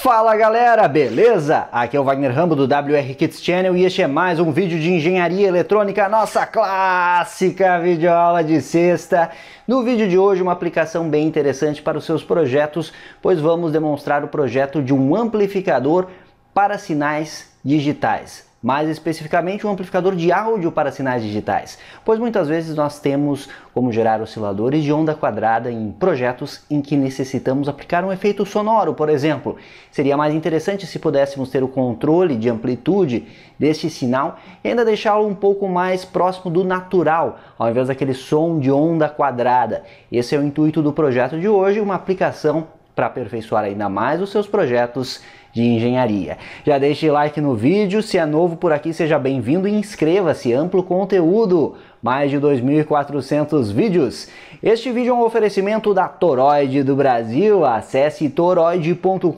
Fala galera, beleza? Aqui é o Wagner Rambo do WR Kids Channel e este é mais um vídeo de engenharia eletrônica, nossa clássica videoaula de sexta. No vídeo de hoje, uma aplicação bem interessante para os seus projetos, pois vamos demonstrar o projeto de um amplificador para sinais digitais mais especificamente um amplificador de áudio para sinais digitais, pois muitas vezes nós temos como gerar osciladores de onda quadrada em projetos em que necessitamos aplicar um efeito sonoro, por exemplo. Seria mais interessante se pudéssemos ter o controle de amplitude deste sinal e ainda deixá-lo um pouco mais próximo do natural, ao invés daquele som de onda quadrada. Esse é o intuito do projeto de hoje, uma aplicação para aperfeiçoar ainda mais os seus projetos de engenharia. Já deixe like no vídeo, se é novo por aqui, seja bem-vindo e inscreva-se, amplo conteúdo, mais de 2.400 vídeos. Este vídeo é um oferecimento da Toroid do Brasil, acesse toroid.com.br,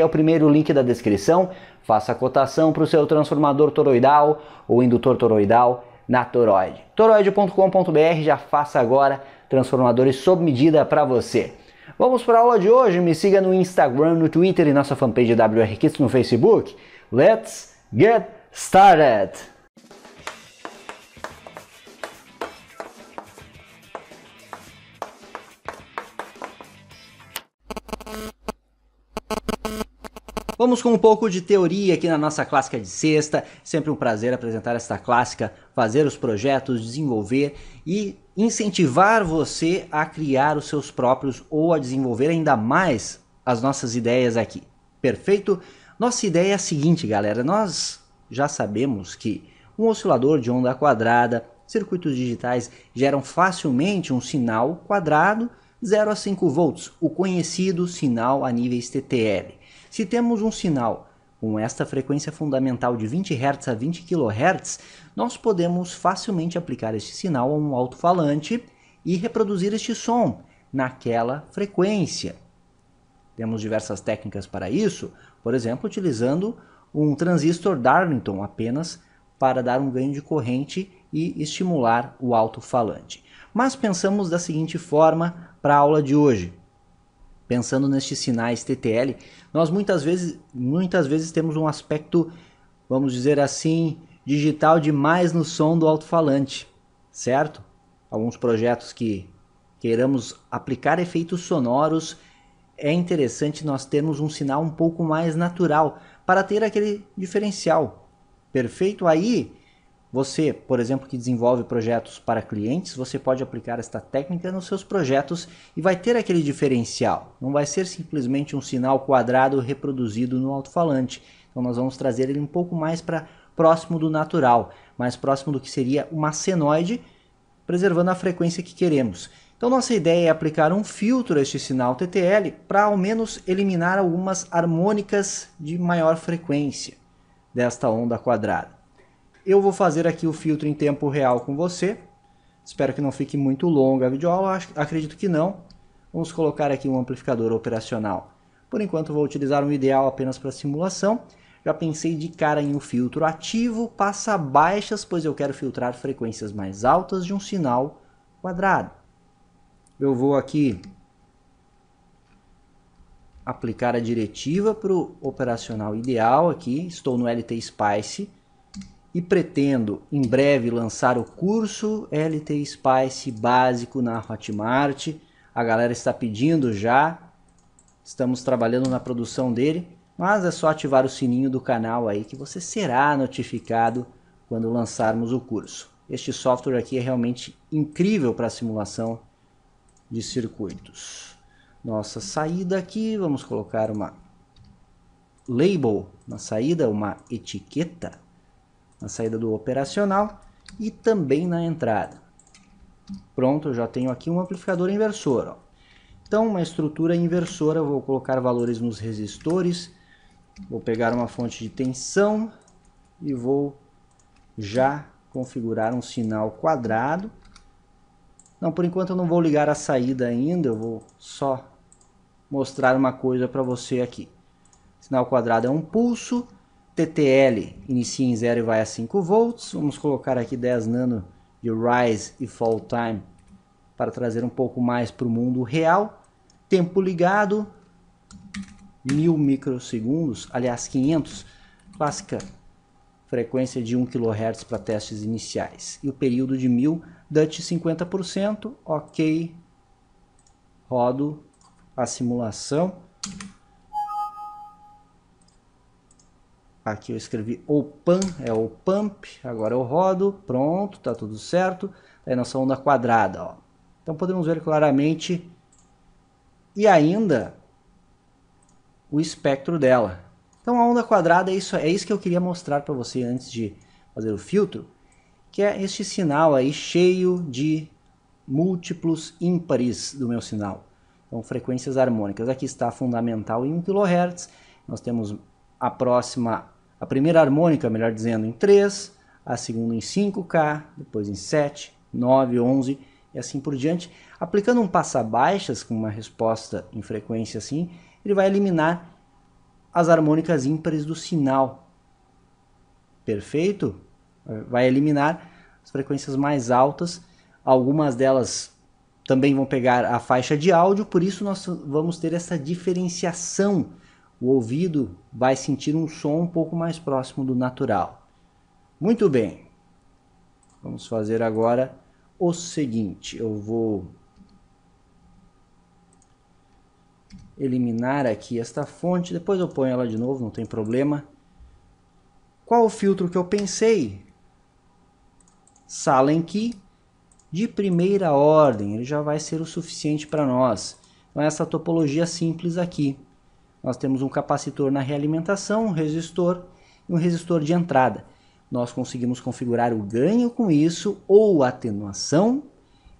é o primeiro link da descrição, faça a cotação para o seu transformador toroidal ou indutor toroidal na Toroid. toroid.com.br, já faça agora transformadores sob medida para você. Vamos para a aula de hoje. Me siga no Instagram, no Twitter e nossa fanpage WR no Facebook. Let's get started! Vamos com um pouco de teoria aqui na nossa clássica de sexta. Sempre um prazer apresentar esta clássica, fazer os projetos, desenvolver e incentivar você a criar os seus próprios ou a desenvolver ainda mais as nossas ideias aqui. Perfeito? Nossa ideia é a seguinte, galera: nós já sabemos que um oscilador de onda quadrada, circuitos digitais geram facilmente um sinal quadrado 0 a 5 volts, o conhecido sinal a níveis TTL. Se temos um sinal com esta frequência fundamental de 20 Hz a 20 kHz, nós podemos facilmente aplicar este sinal a um alto-falante e reproduzir este som naquela frequência. Temos diversas técnicas para isso, por exemplo, utilizando um transistor Darlington apenas para dar um ganho de corrente e estimular o alto-falante. Mas pensamos da seguinte forma para a aula de hoje. Pensando nestes sinais TTL, nós muitas vezes, muitas vezes temos um aspecto, vamos dizer assim, digital demais no som do alto-falante, certo? Alguns projetos que queiramos aplicar efeitos sonoros, é interessante nós termos um sinal um pouco mais natural para ter aquele diferencial. Perfeito? Aí você, por exemplo, que desenvolve projetos para clientes, você pode aplicar esta técnica nos seus projetos e vai ter aquele diferencial. Não vai ser simplesmente um sinal quadrado reproduzido no alto-falante. Então nós vamos trazer ele um pouco mais para próximo do natural, mais próximo do que seria uma senoide, preservando a frequência que queremos. Então nossa ideia é aplicar um filtro a este sinal TTL para ao menos eliminar algumas harmônicas de maior frequência desta onda quadrada. Eu vou fazer aqui o filtro em tempo real com você. Espero que não fique muito longa a videoaula, acredito que não. Vamos colocar aqui um amplificador operacional. Por enquanto vou utilizar um ideal apenas para simulação. Já pensei de cara em um filtro ativo, passa baixas, pois eu quero filtrar frequências mais altas de um sinal quadrado. Eu vou aqui aplicar a diretiva para o operacional ideal aqui, estou no LT Spice, e pretendo em breve lançar o curso LT Spice básico na Hotmart. A galera está pedindo já. Estamos trabalhando na produção dele, mas é só ativar o sininho do canal aí que você será notificado quando lançarmos o curso. Este software aqui é realmente incrível para simulação de circuitos. Nossa saída aqui, vamos colocar uma label na saída, uma etiqueta na saída do operacional e também na entrada. Pronto, eu já tenho aqui um amplificador inversor. Ó. Então, uma estrutura inversora, vou colocar valores nos resistores, vou pegar uma fonte de tensão e vou já configurar um sinal quadrado. Não, por enquanto eu não vou ligar a saída ainda, eu vou só mostrar uma coisa para você aqui. Sinal quadrado é um pulso, TTL inicia em 0 e vai a 5 volts. Vamos colocar aqui 10 nano de Rise e Fall Time para trazer um pouco mais para o mundo real. Tempo ligado, 1000 microsegundos, aliás 500, clássica frequência de 1 kHz para testes iniciais. E o período de 1000, Dutch 50%, ok, rodo a simulação. Aqui eu escrevi o é o pump, agora eu rodo, pronto, tá tudo certo. Tá aí nossa onda quadrada, ó. Então podemos ver claramente e ainda o espectro dela. Então a onda quadrada é isso, é isso que eu queria mostrar para você antes de fazer o filtro, que é este sinal aí cheio de múltiplos ímpares do meu sinal. Então frequências harmônicas. Aqui está a fundamental em 1 kHz. Nós temos a próxima a primeira harmônica, melhor dizendo, em 3, a segunda em 5K, depois em 7, 9, 11 e assim por diante. Aplicando um passa-baixas com uma resposta em frequência assim, ele vai eliminar as harmônicas ímpares do sinal. Perfeito? Vai eliminar as frequências mais altas, algumas delas também vão pegar a faixa de áudio, por isso nós vamos ter essa diferenciação o ouvido vai sentir um som um pouco mais próximo do natural. Muito bem, vamos fazer agora o seguinte: eu vou eliminar aqui esta fonte, depois eu ponho ela de novo, não tem problema. Qual o filtro que eu pensei? key de primeira ordem, ele já vai ser o suficiente para nós. Então essa topologia simples aqui nós temos um capacitor na realimentação, um resistor e um resistor de entrada. Nós conseguimos configurar o ganho com isso ou a atenuação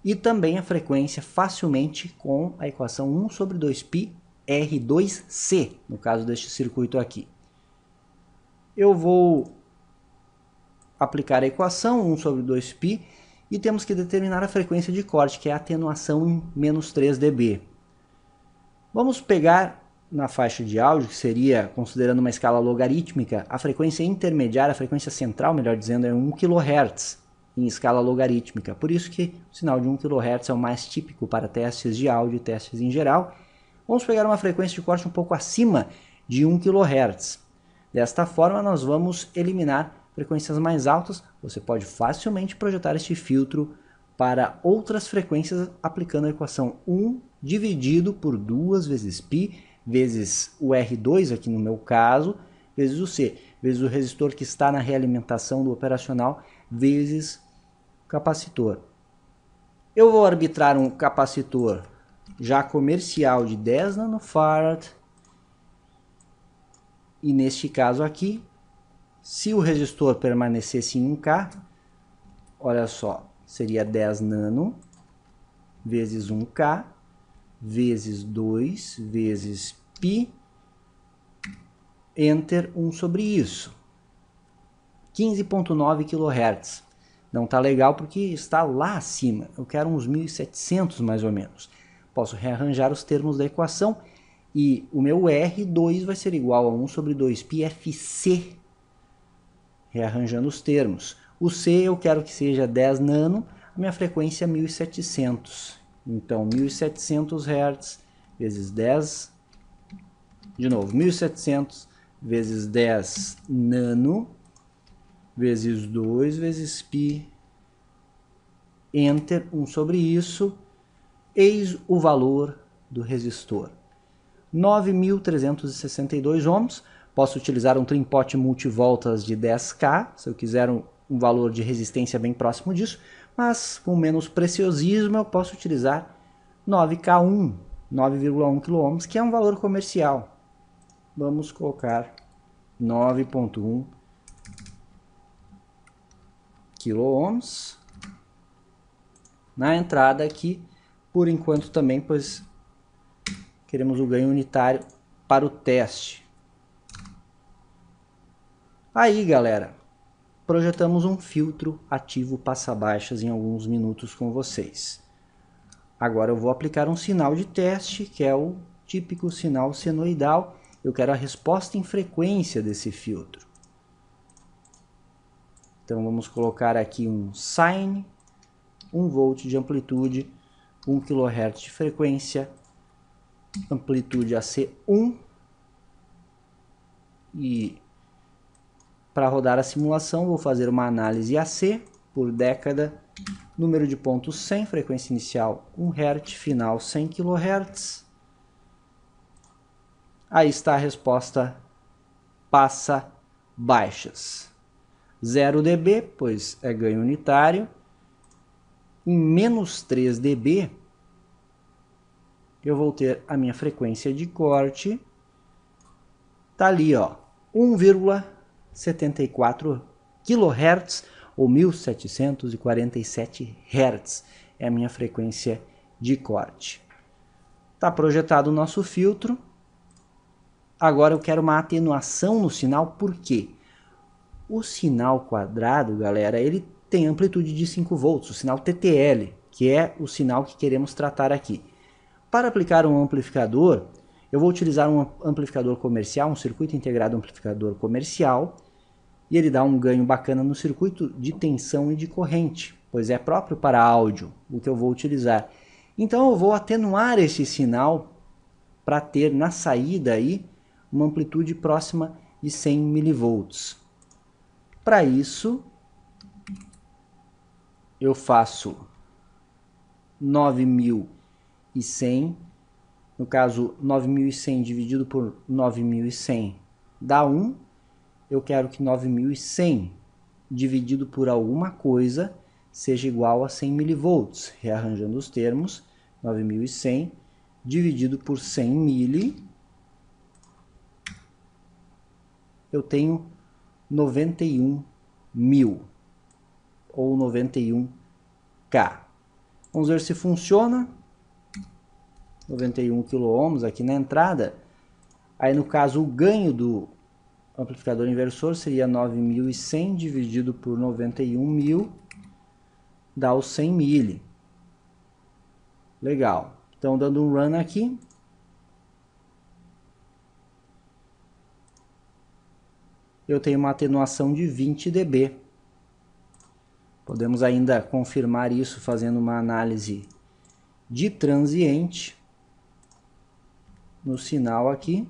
e também a frequência facilmente com a equação 1 sobre 2π R2C, no caso deste circuito aqui. Eu vou aplicar a equação 1 sobre 2π e temos que determinar a frequência de corte, que é a atenuação em menos 3 dB. Vamos pegar na faixa de áudio, que seria, considerando uma escala logarítmica, a frequência intermediária, a frequência central, melhor dizendo, é 1 kHz em escala logarítmica. Por isso que o sinal de 1 kHz é o mais típico para testes de áudio e testes em geral. Vamos pegar uma frequência de corte um pouco acima de 1 kHz. Desta forma, nós vamos eliminar frequências mais altas. Você pode facilmente projetar este filtro para outras frequências aplicando a equação 1 dividido por 2 vezes π vezes o R2 aqui no meu caso, vezes o C, vezes o resistor que está na realimentação do operacional, vezes o capacitor. Eu vou arbitrar um capacitor já comercial de 10 nanofarad e neste caso aqui, se o resistor permanecesse em 1K, olha só, seria 10 nano vezes 1K vezes 2 vezes π, enter 1 sobre isso. 15.9 kHz. Não está legal porque está lá acima. Eu quero uns 1.700 mais ou menos. Posso rearranjar os termos da equação e o meu R2 vai ser igual a 1 sobre 2πfc, rearranjando os termos. O C eu quero que seja 10 nano, a minha frequência é 1.700. Então, 1700 Hz vezes 10, de novo, 1700 vezes 10 nano, vezes 2, vezes π, enter, 1 sobre isso, eis o valor do resistor. 9.362 ohms, posso utilizar um trimpote multivoltas de 10K, se eu quiser um, um valor de resistência bem próximo disso, mas com menos preciosismo eu posso utilizar 9K1, 9,1 km, que é um valor comercial. Vamos colocar 9.1 kOhms na entrada aqui, por enquanto também, pois queremos o ganho unitário para o teste. Aí, galera, projetamos um filtro ativo passa-baixas em alguns minutos com vocês. Agora eu vou aplicar um sinal de teste, que é o típico sinal senoidal. Eu quero a resposta em frequência desse filtro. Então vamos colocar aqui um sine, 1 volt de amplitude, 1 kHz de frequência, amplitude AC1 e para rodar a simulação, vou fazer uma análise AC por década, número de pontos 100, frequência inicial 1 Hz, final 100 kHz. Aí está a resposta passa baixas. 0 dB, pois é ganho unitário. Em menos 3 dB, eu vou ter a minha frequência de corte. Está ali, ó, 1,3. 74 kHz ou 1747 Hz é a minha frequência de corte. Está projetado o nosso filtro. Agora eu quero uma atenuação no sinal, por quê? O sinal quadrado, galera, ele tem amplitude de 5 volts, o sinal TTL, que é o sinal que queremos tratar aqui. Para aplicar um amplificador, eu vou utilizar um amplificador comercial, um circuito integrado amplificador comercial, e ele dá um ganho bacana no circuito de tensão e de corrente, pois é próprio para áudio o que eu vou utilizar. Então eu vou atenuar esse sinal para ter na saída aí uma amplitude próxima de 100 mV. Para isso, eu faço 9100, no caso 9100 dividido por 9100 dá 1, eu quero que 9100 dividido por alguma coisa seja igual a 100 mV. Rearranjando os termos, 9100 dividido por 100 mili, eu tenho 91 mil ou 91K. Vamos ver se funciona. 91 kOhms aqui na entrada. Aí no caso o ganho do o amplificador inversor seria 9.100 dividido por 91.000, dá os 100 mili. Legal. Então, dando um run aqui. Eu tenho uma atenuação de 20 dB. Podemos ainda confirmar isso fazendo uma análise de transiente no sinal aqui.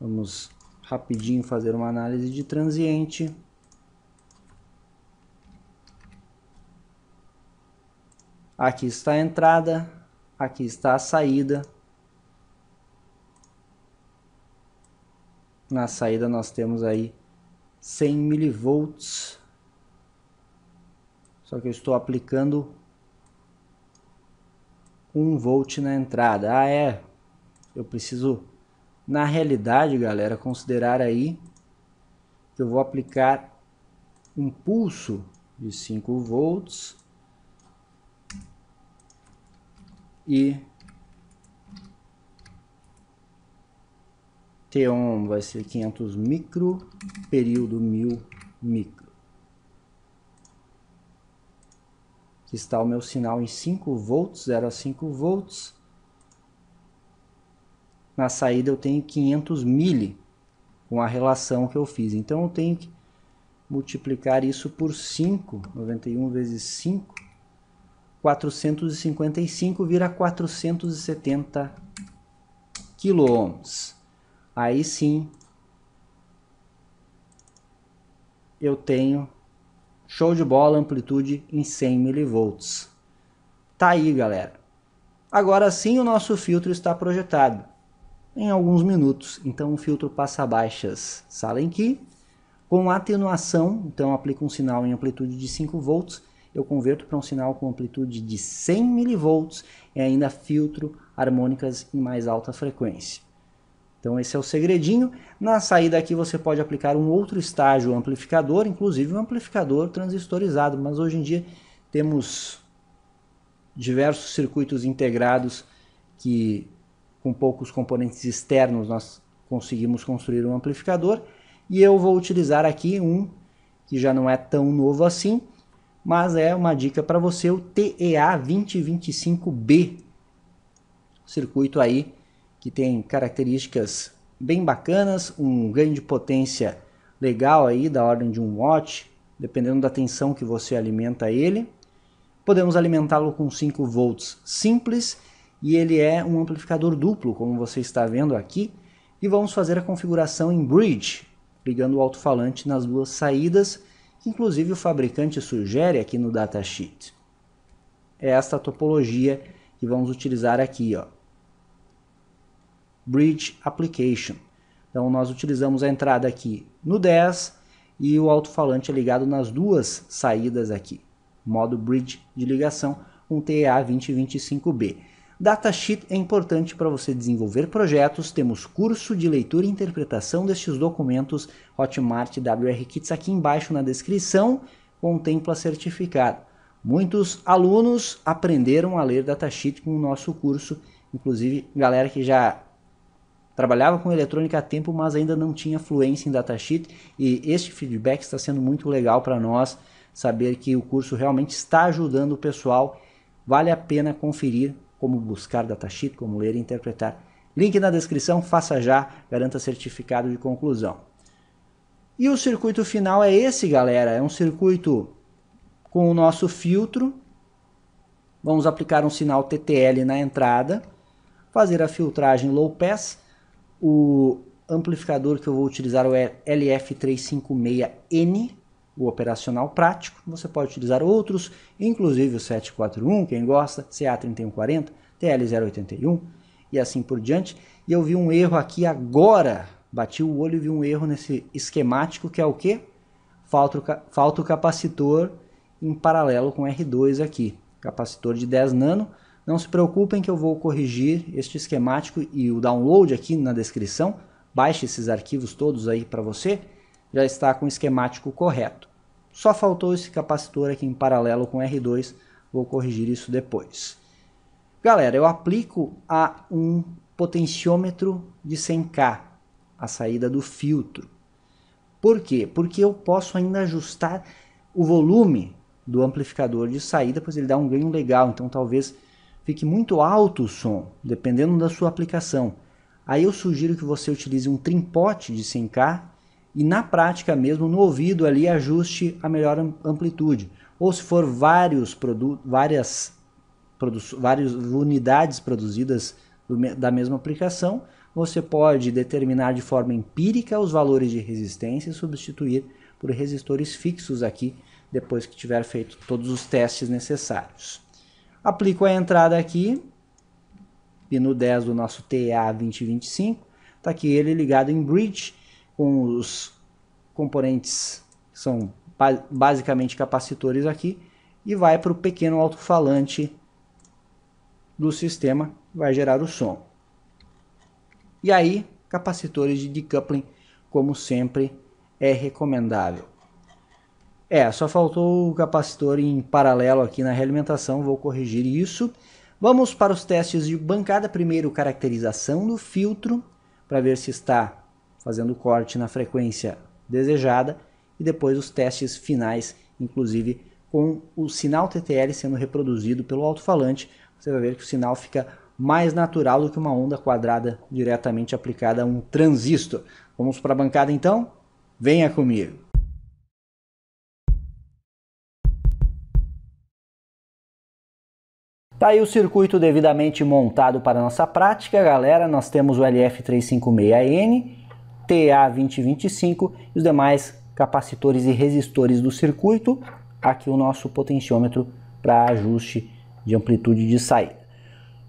Vamos rapidinho fazer uma análise de transiente. Aqui está a entrada, aqui está a saída. Na saída nós temos aí 100 milivolts. Só que eu estou aplicando 1 volt na entrada. Ah, é. Eu preciso na realidade, galera, considerar aí que eu vou aplicar um pulso de 5 volts e T 1 vai ser 500 micro, período 1000 micro. Aqui está o meu sinal em 5 volts, 0 a 5 volts na saída eu tenho 500 mili com a relação que eu fiz. Então eu tenho que multiplicar isso por 5, 91 vezes 5, 455 vira 470 quiloohms. Aí sim eu tenho show de bola amplitude em 100 milivolts. Tá aí, galera. Agora sim o nosso filtro está projetado em alguns minutos. Então, o filtro passa baixas salem que, com atenuação, então aplico um sinal em amplitude de 5 volts, eu converto para um sinal com amplitude de 100 mV e ainda filtro harmônicas em mais alta frequência. Então esse é o segredinho. Na saída aqui você pode aplicar um outro estágio amplificador, inclusive um amplificador transistorizado, mas hoje em dia temos diversos circuitos integrados que com poucos componentes externos nós conseguimos construir um amplificador. E eu vou utilizar aqui um que já não é tão novo assim, mas é uma dica para você, o TEA2025B. Circuito aí que tem características bem bacanas, um ganho de potência legal aí da ordem de 1 watt, dependendo da tensão que você alimenta ele. Podemos alimentá-lo com 5 volts simples e ele é um amplificador duplo, como você está vendo aqui, e vamos fazer a configuração em bridge, ligando o alto-falante nas duas saídas, que inclusive o fabricante sugere aqui no datasheet. É esta topologia que vamos utilizar aqui, ó. Bridge Application. Então nós utilizamos a entrada aqui no 10 e o alto-falante é ligado nas duas saídas aqui. Modo Bridge de ligação, um TEA 2025B. Datasheet é importante para você desenvolver projetos, temos curso de leitura e interpretação destes documentos Hotmart WR Kits aqui embaixo na descrição, contempla certificado. Muitos alunos aprenderam a ler datasheet com o nosso curso, inclusive galera que já trabalhava com eletrônica há tempo, mas ainda não tinha fluência em datasheet, e este feedback está sendo muito legal para nós saber que o curso realmente está ajudando o pessoal. Vale a pena conferir como buscar datasheet, como ler e interpretar. Link na descrição, faça já, garanta certificado de conclusão. E o circuito final é esse, galera. É um circuito com o nosso filtro. Vamos aplicar um sinal TTL na entrada, fazer a filtragem low pass. O amplificador que eu vou utilizar é LF356N, o operacional prático, você pode utilizar outros, inclusive o 741, quem gosta, CA3140, TL081 e assim por diante. E eu vi um erro aqui agora, bati o olho e vi um erro nesse esquemático que é o que? Falta, falta o capacitor em paralelo com R2 aqui, capacitor de 10 nano. Não se preocupem que eu vou corrigir este esquemático e o download aqui na descrição. Baixe esses arquivos todos aí para você já está com o esquemático correto. Só faltou esse capacitor aqui em paralelo com R2, vou corrigir isso depois. Galera, eu aplico a um potenciômetro de 100K, a saída do filtro. Por quê? Porque eu posso ainda ajustar o volume do amplificador de saída, pois ele dá um ganho legal, então talvez fique muito alto o som, dependendo da sua aplicação. Aí eu sugiro que você utilize um trimpote de 100K e na prática mesmo no ouvido ali ajuste a melhor amplitude. Ou se for vários produ várias, produ várias unidades produzidas da mesma aplicação, você pode determinar de forma empírica os valores de resistência e substituir por resistores fixos aqui depois que tiver feito todos os testes necessários. Aplico a entrada aqui, pino 10 do nosso TA2025, está aqui ele ligado em bridge, com os componentes que são basicamente capacitores aqui e vai para o pequeno alto-falante do sistema vai gerar o som. E aí, capacitores de decoupling, como sempre, é recomendável. É, só faltou o capacitor em paralelo aqui na realimentação, vou corrigir isso. Vamos para os testes de bancada. Primeiro, caracterização do filtro, para ver se está fazendo o corte na frequência desejada e depois os testes finais, inclusive com o sinal TTL sendo reproduzido pelo alto-falante, você vai ver que o sinal fica mais natural do que uma onda quadrada diretamente aplicada a um transistor. Vamos para a bancada então? Venha comigo! Tá aí o circuito devidamente montado para nossa prática, galera. Nós temos o LF356N TA2025 e os demais capacitores e resistores do circuito. Aqui o nosso potenciômetro para ajuste de amplitude de saída.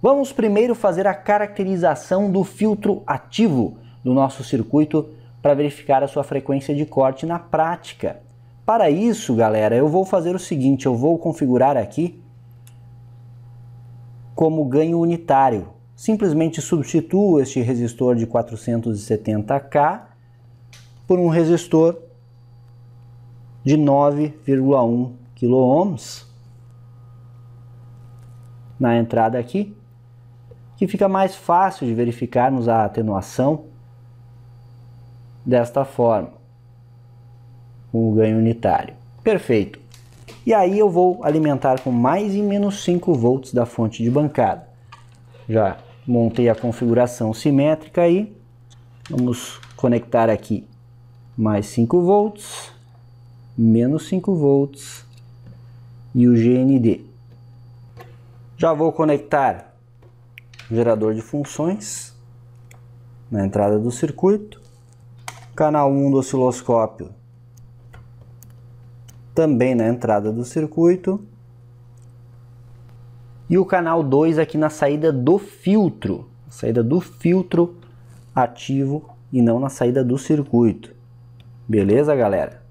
Vamos primeiro fazer a caracterização do filtro ativo do nosso circuito para verificar a sua frequência de corte na prática. Para isso, galera, eu vou fazer o seguinte, eu vou configurar aqui como ganho unitário simplesmente substituo este resistor de 470K por um resistor de 9,1 kOhms na entrada aqui, que fica mais fácil de verificarmos a atenuação desta forma, com o ganho unitário. Perfeito. E aí eu vou alimentar com mais e menos 5 volts da fonte de bancada. Já montei a configuração simétrica aí. Vamos conectar aqui mais 5 volts, menos 5 volts e o GND. Já vou conectar o gerador de funções na entrada do circuito. Canal 1 do osciloscópio também na entrada do circuito e o canal 2 aqui na saída do filtro, saída do filtro ativo e não na saída do circuito. Beleza, galera?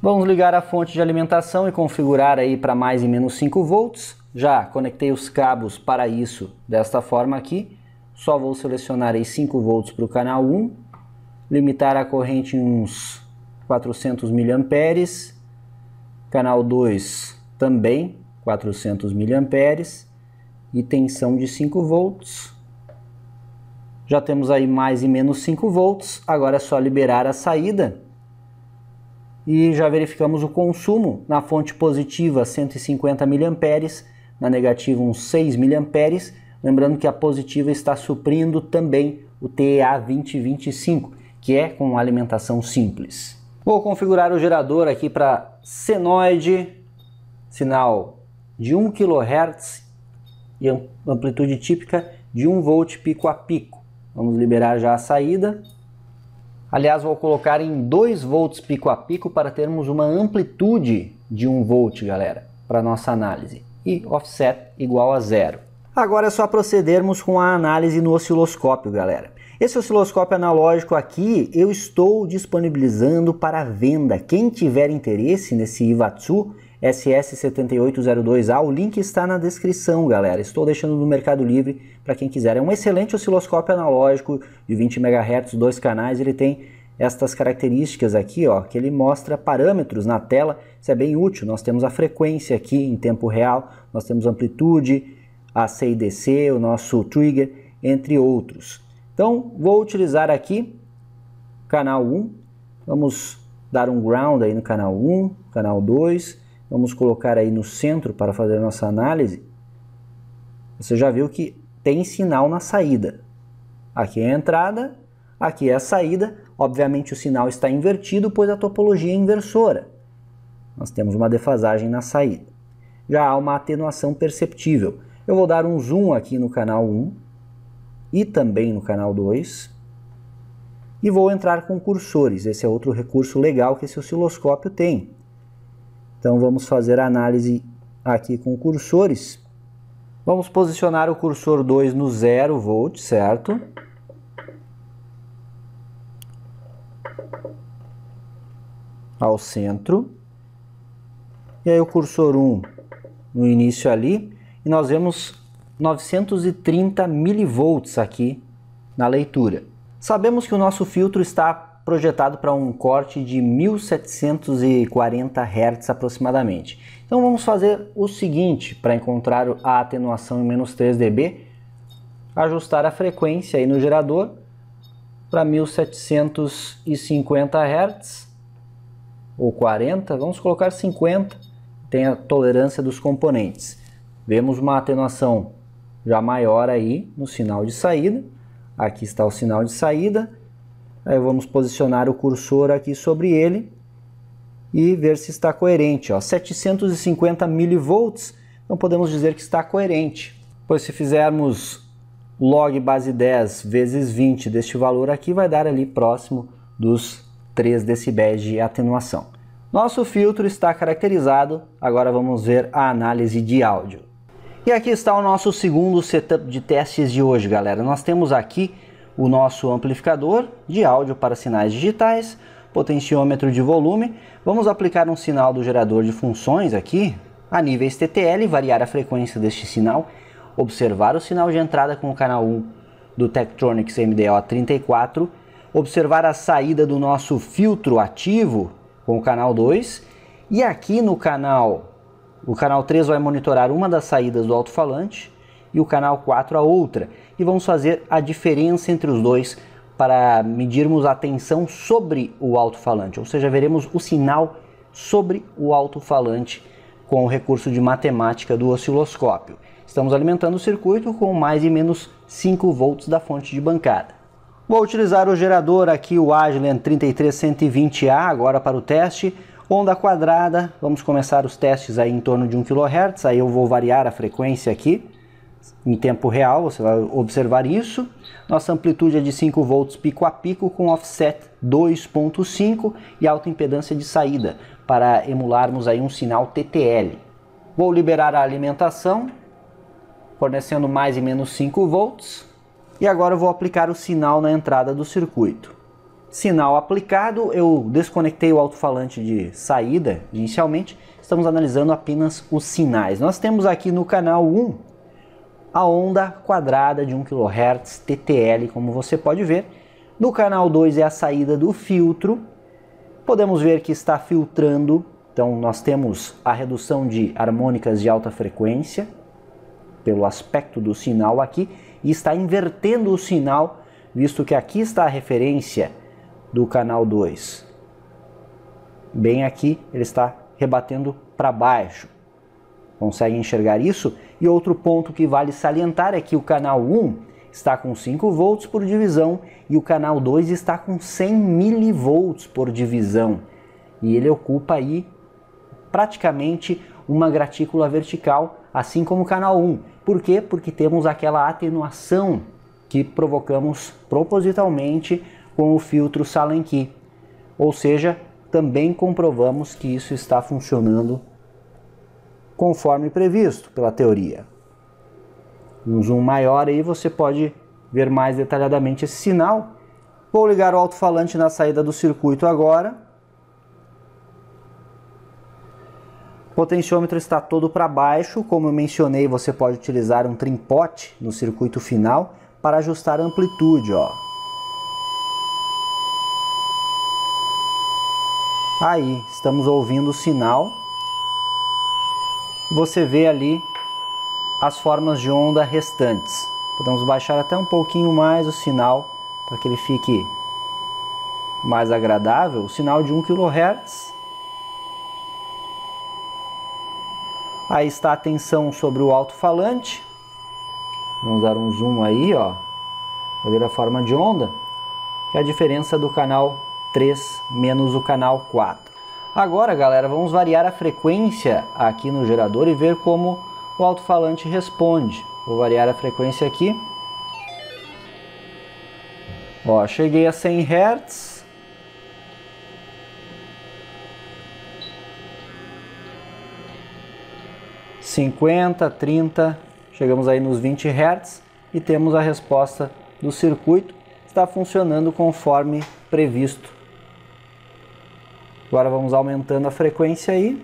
Vamos ligar a fonte de alimentação e configurar aí para mais e menos 5 volts. Já conectei os cabos para isso desta forma aqui. Só vou selecionar aí 5 volts para o canal 1, limitar a corrente em uns 400 miliamperes. Canal 2 também 400 miliamperes e tensão de 5 volts. Já temos aí mais e menos 5 volts, agora é só liberar a saída. E já verificamos o consumo na fonte positiva 150 miliamperes, na negativa uns 6 miliamperes, lembrando que a positiva está suprindo também o TEA 2025, que é com alimentação simples. Vou configurar o gerador aqui para senoide, sinal de 1 kHz e amplitude típica de 1 volt pico a pico. Vamos liberar já a saída. Aliás, vou colocar em 2 volts pico a pico para termos uma amplitude de 1 volt, galera, para nossa análise. E offset igual a zero. Agora é só procedermos com a análise no osciloscópio, galera. Esse osciloscópio analógico aqui eu estou disponibilizando para venda. Quem tiver interesse nesse Iwatsu, SS7802A. O link está na descrição, galera. Estou deixando no Mercado Livre para quem quiser. É um excelente osciloscópio analógico de 20 MHz, dois canais. Ele tem estas características aqui, ó, que ele mostra parâmetros na tela. Isso é bem útil. Nós temos a frequência aqui em tempo real, nós temos amplitude, AC e DC, o nosso trigger, entre outros. Então, vou utilizar aqui canal 1. Vamos dar um ground aí no canal 1, canal 2, vamos colocar aí no centro para fazer a nossa análise, você já viu que tem sinal na saída. Aqui é a entrada, aqui é a saída. Obviamente o sinal está invertido, pois a topologia é inversora. Nós temos uma defasagem na saída. Já há uma atenuação perceptível. Eu vou dar um zoom aqui no canal 1 e também no canal 2 e vou entrar com cursores. Esse é outro recurso legal que esse osciloscópio tem. Então vamos fazer a análise aqui com cursores. Vamos posicionar o cursor 2 no 0 volt, certo? Ao centro. E aí o cursor 1 um, no início ali. E nós vemos 930 milivolts aqui na leitura. Sabemos que o nosso filtro está projetado para um corte de 1740 Hz aproximadamente. Então vamos fazer o seguinte para encontrar a atenuação em menos 3 dB, ajustar a frequência aí no gerador para 1750 Hz ou 40, vamos colocar 50, tem a tolerância dos componentes. Vemos uma atenuação já maior aí no sinal de saída. Aqui está o sinal de saída Aí vamos posicionar o cursor aqui sobre ele e ver se está coerente. Ó, 750 milivolts, então podemos dizer que está coerente. Pois se fizermos log base 10 vezes 20 deste valor aqui, vai dar ali próximo dos 3 decibéis de atenuação. Nosso filtro está caracterizado, agora vamos ver a análise de áudio. E aqui está o nosso segundo setup de testes de hoje, galera. Nós temos aqui o nosso amplificador de áudio para sinais digitais, potenciômetro de volume. Vamos aplicar um sinal do gerador de funções aqui a níveis TTL, variar a frequência deste sinal, observar o sinal de entrada com o canal 1 do Tektronix MDO34, observar a saída do nosso filtro ativo com o canal 2 e aqui no canal, o canal 3 vai monitorar uma das saídas do alto-falante e o canal 4 a outra, e vamos fazer a diferença entre os dois para medirmos a tensão sobre o alto-falante, ou seja, veremos o sinal sobre o alto-falante com o recurso de matemática do osciloscópio. Estamos alimentando o circuito com mais e menos 5 volts da fonte de bancada. Vou utilizar o gerador aqui, o Agilent 3320A, agora para o teste. Onda quadrada, vamos começar os testes aí em torno de 1 kHz, aí eu vou variar a frequência aqui em tempo real, você vai observar isso. Nossa amplitude é de 5 volts pico a pico com offset 2.5 e alta impedância de saída para emularmos aí um sinal TTL. Vou liberar a alimentação, fornecendo mais e menos 5 volts. E agora vou aplicar o sinal na entrada do circuito. Sinal aplicado, eu desconectei o alto-falante de saída inicialmente. Estamos analisando apenas os sinais. Nós temos aqui no canal 1 a onda quadrada de 1 kHz TTL, como você pode ver. No canal 2 é a saída do filtro. Podemos ver que está filtrando, então nós temos a redução de harmônicas de alta frequência, pelo aspecto do sinal aqui, e está invertendo o sinal, visto que aqui está a referência do canal 2. Bem aqui, ele está rebatendo para baixo consegue enxergar isso. E outro ponto que vale salientar é que o canal 1 está com 5 volts por divisão e o canal 2 está com 100 milivolts por divisão. E ele ocupa aí praticamente uma gratícula vertical, assim como o canal 1. Por quê? Porque temos aquela atenuação que provocamos propositalmente com o filtro Salenki. Ou seja, também comprovamos que isso está funcionando conforme previsto pela teoria. Um zoom maior aí você pode ver mais detalhadamente esse sinal. Vou ligar o alto-falante na saída do circuito agora. O potenciômetro está todo para baixo, como eu mencionei, você pode utilizar um trimpote no circuito final para ajustar a amplitude, ó. Aí, estamos ouvindo o sinal você vê ali as formas de onda restantes. Podemos baixar até um pouquinho mais o sinal para que ele fique mais agradável, o sinal de 1 kHz. Aí está a tensão sobre o alto-falante. Vamos dar um zoom aí, ó. para ver a forma de onda. Que é a diferença do canal 3 menos o canal 4. Agora, galera, vamos variar a frequência aqui no gerador e ver como o alto-falante responde. Vou variar a frequência aqui. Ó, cheguei a 100 Hz. Cinquenta, 30, chegamos aí nos 20 Hz e temos a resposta do circuito. Está funcionando conforme previsto. Agora vamos aumentando a frequência aí.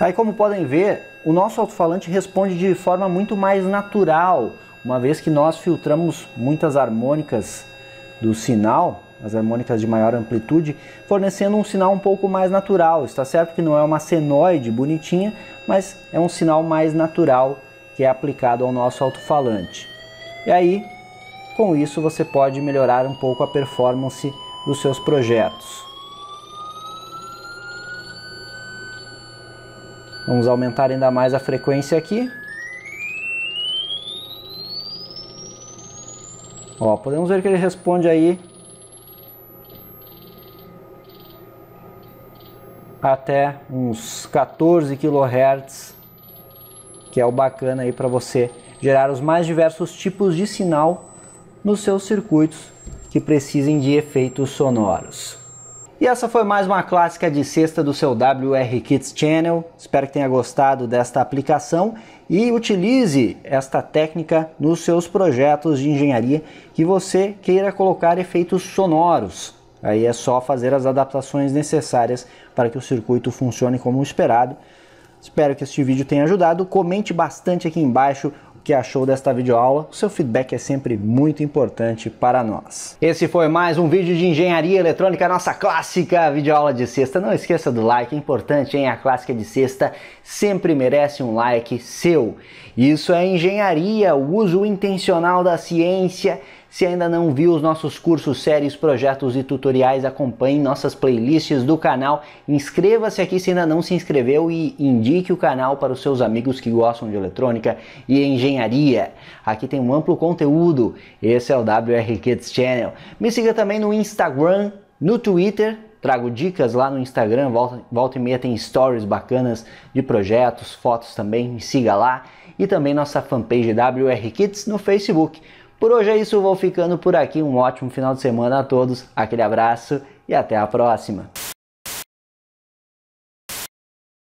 Aí, como podem ver, o nosso alto-falante responde de forma muito mais natural, uma vez que nós filtramos muitas harmônicas do sinal, as harmônicas de maior amplitude, fornecendo um sinal um pouco mais natural. Está certo que não é uma senoide bonitinha, mas é um sinal mais natural que é aplicado ao nosso alto-falante. E aí, com isso, você pode melhorar um pouco a performance dos seus projetos. Vamos aumentar ainda mais a frequência aqui. Ó, podemos ver que ele responde aí até uns 14 kHz, que é o bacana aí para você gerar os mais diversos tipos de sinal nos seus circuitos que precisem de efeitos sonoros. E essa foi mais uma clássica de sexta do seu WR Kids Channel. Espero que tenha gostado desta aplicação e utilize esta técnica nos seus projetos de engenharia que você queira colocar efeitos sonoros. Aí é só fazer as adaptações necessárias para que o circuito funcione como esperado. Espero que este vídeo tenha ajudado. Comente bastante aqui embaixo que achou desta videoaula. O seu feedback é sempre muito importante para nós. Esse foi mais um vídeo de engenharia eletrônica, nossa clássica videoaula de sexta. Não esqueça do like, é importante, hein? A clássica de sexta sempre merece um like seu. Isso é engenharia, o uso intencional da ciência se ainda não viu os nossos cursos, séries, projetos e tutoriais, acompanhe nossas playlists do canal. Inscreva-se aqui se ainda não se inscreveu e indique o canal para os seus amigos que gostam de eletrônica e engenharia. Aqui tem um amplo conteúdo. Esse é o WR Kids Channel. Me siga também no Instagram, no Twitter trago dicas lá no Instagram, volta, volta e meia tem stories bacanas de projetos, fotos também, me siga lá. E também nossa fanpage WR Kids no Facebook. Por hoje é isso, vou ficando por aqui. Um ótimo final de semana a todos, aquele abraço e até a próxima.